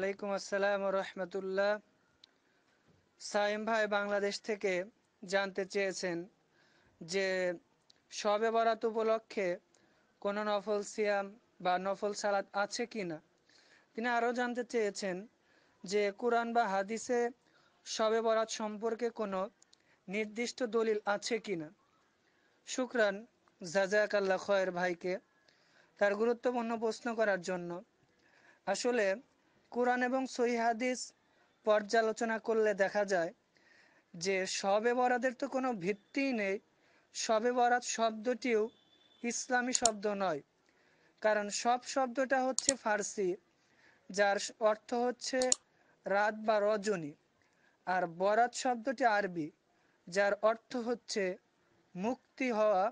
ওয়ালাইকুম আসসালাম রহমতুল্লাহ সাইম ভাই বাংলাদেশ থেকে জানতে চেয়েছেন যে সবে বরাত উপলক্ষে কোনো নফল সিয়াম বা নফল আছে কি না তিনি আরও জানতে চেয়েছেন যে কোরআন বা হাদিসে সবে বরাত সম্পর্কে কোনো নির্দিষ্ট দলিল আছে কি না শুক্রান আল্লাহ খয়ের ভাইকে তার গুরুত্বপূর্ণ প্রশ্ন করার জন্য আসলে কোরআন এবং হাদিস পর্যালোচনা করলে দেখা যায় যে শবে বরাদের তো কোনো ভিত্তিই নেই শবে বরাত শব্দটিও ইসলামী শব্দ নয় কারণ সব শব্দটা হচ্ছে ফার্সি যার অর্থ হচ্ছে রাত বা রজনী আর বরাত শব্দটি আরবি যার অর্থ হচ্ছে মুক্তি হওয়া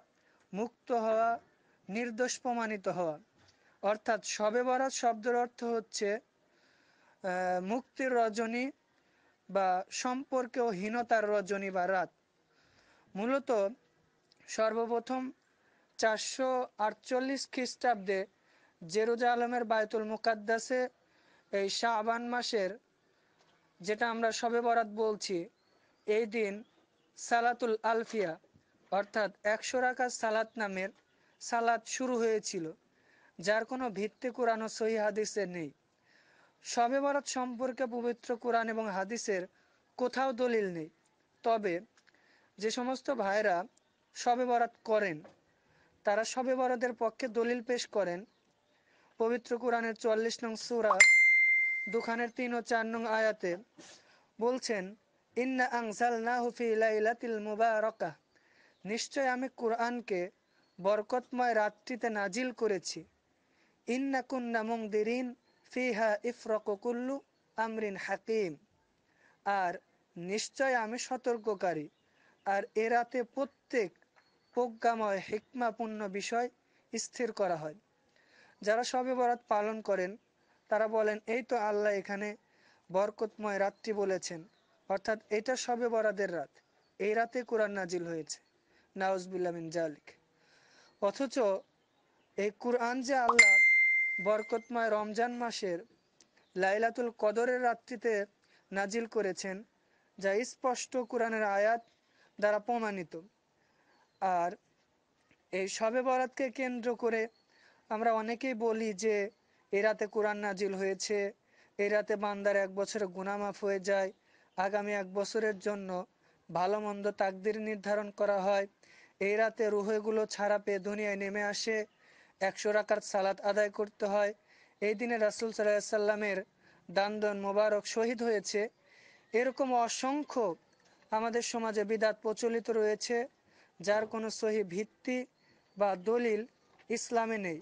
মুক্ত হওয়া নির্দোষ প্রমাণিত হওয়া অর্থাৎ শবে বরাত শব্দের অর্থ হচ্ছে মুক্তির রজনী বা সম্পর্কেও হীনতার রজনী বা রাত মূলত সর্বপ্রথম চারশো আটচল্লিশ খ্রিস্টাব্দে জেরুজা আলমের বায়তুল মুকাদ্দাসে এই শাহবান মাসের যেটা আমরা সবে বরাত বলছি এই দিন সালাতুল আলফিয়া অর্থাৎ একশো রাখা সালাত নামের সালাত শুরু হয়েছিল যার কোনো ভিত্তি কোরআন সহি হাদিসে নেই শবে বরাত সম্পর্কে পবিত্র কোরআন এবং হাদিসের কোথাও দলিল নেই তবে যে সমস্ত ভাইরা শবে বরাত করেন তারা শবে বরাতের পক্ষে দলিল পেশ করেন পবিত্র কোরআনের চল্লিশ নং সুরা দুখানের তিন ও চার নং আয়াতে বলছেন ইন্না আংসাল না হুফি লাইলাতিল মুবারকা নিশ্চয় আমি কোরআনকে বরকতময় রাত্রিতে নাজিল করেছি ইন্না কুন্না মুংদিরিন ফিহা ইফরকুল্লু আমরিন হাকিম আর নিশ্চয় আমি সতর্ককারী আর এরাতে প্রত্যেক প্রজ্ঞাময় হিকমাপূর্ণ বিষয় স্থির করা হয় যারা সবে বরাত পালন করেন তারা বলেন এই তো আল্লাহ এখানে বরকতময় রাতটি বলেছেন অর্থাৎ এটা সবে বরাদের রাত এই রাতে কোরআন নাজিল হয়েছে নাউজবিল্লা মিন জালিক অথচ এই কোরআন যে আল্লাহ বরকতময় রমজান মাসের লাইলাতুল কদরের রাত্রিতে নাজিল করেছেন যা স্পষ্ট কোরআনের আয়াত দ্বারা প্রমাণিত আর এই শবে বরাতকে কেন্দ্র করে আমরা অনেকেই বলি যে এই রাতে কোরআন নাজিল হয়েছে এই রাতে বান্দার এক বছরে গুনামাফ হয়ে যায় আগামী এক বছরের জন্য ভালো মন্দ তাকদির নির্ধারণ করা হয় এই রাতে রুহগুলো ছাড়া পেয়ে দুনিয়ায় নেমে আসে একশো রাকাত সালাত আদায় করতে হয় এই দিনে রাসুল সাল্লামের দান্দন মোবারক শহীদ হয়েছে এরকম অসংখ্য আমাদের সমাজে বিদাত প্রচলিত রয়েছে যার কোনো সহি ভিত্তি বা দলিল ইসলামে নেই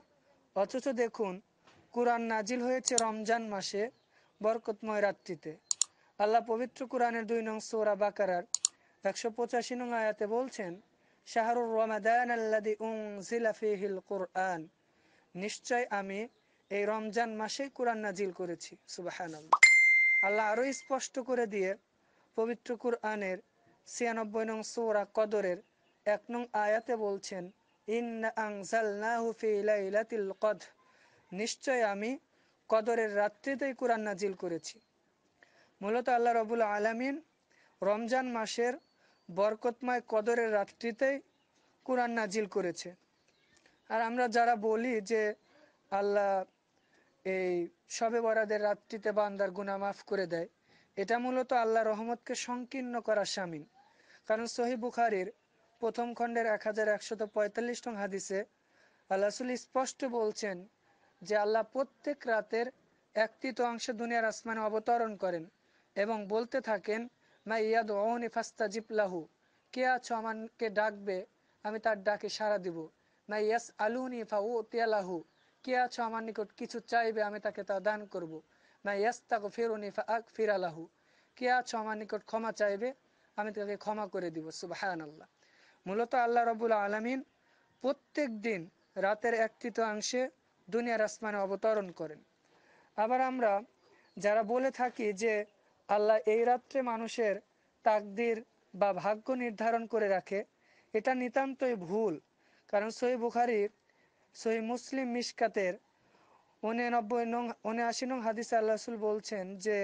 অথচ দেখুন কোরআন নাজিল হয়েছে রমজান মাসে বরকতময় রাত্রিতে আল্লাহ পবিত্র কোরআনের দুই নং সৌরা বাকারার একশো পঁচাশি নং আয়াতে বলছেন শাহরুর রমাদান আল্লাদি উংজিল ফিহিল কোরআন নিশ্চয় আমি এই রমজান মাসেই কোরআন নাজিল করেছি সুবাহান আল্লাহ আরো স্পষ্ট করে দিয়ে পবিত্র কুরআনের ছিয়ানব্বই নং সৌরা কদরের এক নং আয়াতে বলছেন কদ নিশ্চয় আমি কদরের রাত্রিতেই কোরআন নাজিল করেছি মূলত আল্লাহ রবুল আলমিন রমজান মাসের বরকতময় কদরের রাত্রিতেই কোরআন নাজিল করেছে আর আমরা যারা বলি যে আল্লাহ এই সবে বরাদের রাত্রিতে বান্দার গুণা মাফ করে দেয় এটা মূলত আল্লাহ রহমতকে সংকীর্ণ করার সামিল কারণ সহি বুখারির প্রথম খণ্ডের এক হাজার একশত পঁয়তাল্লিশ টং হাদিসে আল্লাহসুল স্পষ্ট বলছেন যে আল্লাহ প্রত্যেক রাতের এক অংশ দুনিয়ার আসমানে অবতরণ করেন এবং বলতে থাকেন মা ফাস্তা কে আছো আমাকে ডাকবে আমি তার ডাকে সাড়া দিব না ইয়াস আলুনি ফা ও তিয়ালাহু কে আছো আমার নিকট কিছু চাইবে আমি তাকে তা দান করব না ইয়াস তাকে ফেরুনি ফা আক ফিরালাহু কে আছো আমার নিকট ক্ষমা চাইবে আমি তাকে ক্ষমা করে দিব সুবাহান আল্লাহ মূলত আল্লাহ রবুল আলমিন প্রত্যেক দিন রাতের এক তৃতীয়াংশে দুনিয়ার আসমানে অবতরণ করেন আবার আমরা যারা বলে থাকি যে আল্লাহ এই রাত্রে মানুষের তাকদির বা ভাগ্য নির্ধারণ করে রাখে এটা নিতান্তই ভুল কারণ সহি বুখারির সহি মুসলিম মিসকাতের উননব্বই নং উনআশি নং হাদিস আল্লাহ রসুল বলছেন যে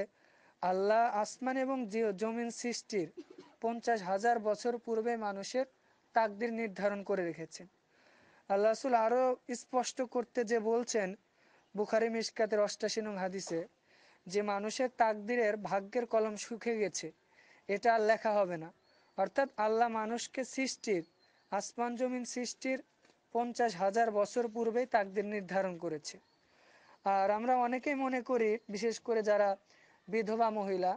আল্লাহ আসমান এবং জমিন সৃষ্টির পঞ্চাশ হাজার বছর পূর্বে মানুষের তাকদির নির্ধারণ করে রেখেছেন আল্লাহ রসুল আরও স্পষ্ট করতে যে বলছেন বুখারি মিসকাতের অষ্টাশি নং হাদিসে যে মানুষের তাকদিরের ভাগ্যের কলম শুকে গেছে এটা আর লেখা হবে না অর্থাৎ আল্লাহ মানুষকে সৃষ্টির আসমান জমিন সৃষ্টির পঞ্চাশ হাজার বছর পূর্বেই তাকদির নির্ধারণ করেছে আর আমরা অনেকেই মনে করি বিশেষ করে যারা বিধবা মহিলা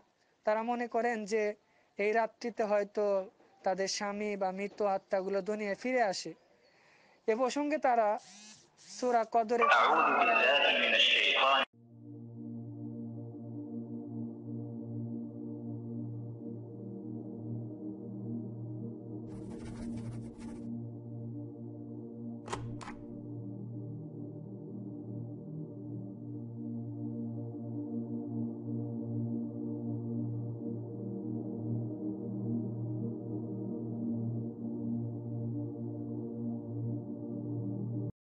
তারা মনে করেন যে এই রাত্রিতে হয়তো তাদের স্বামী বা মৃত আত্মাগুলো দুনিয়ায় ফিরে আসে এ প্রসঙ্গে তারা সুরা কদরে